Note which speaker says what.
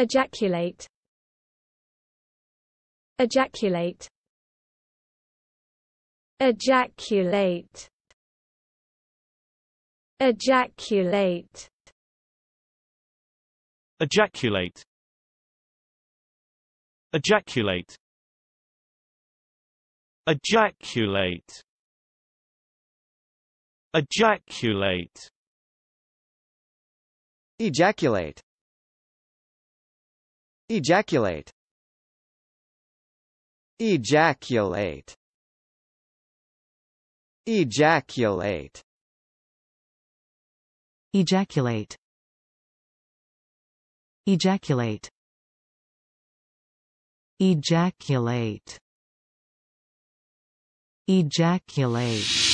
Speaker 1: Ejaculate Ejaculate Ejaculate Ejaculate Ejaculate Ejaculate Ejaculate Ejaculate Ejaculate Ejaculate Ejaculate Ejaculate Ejaculate Ejaculate Ejaculate Ejaculate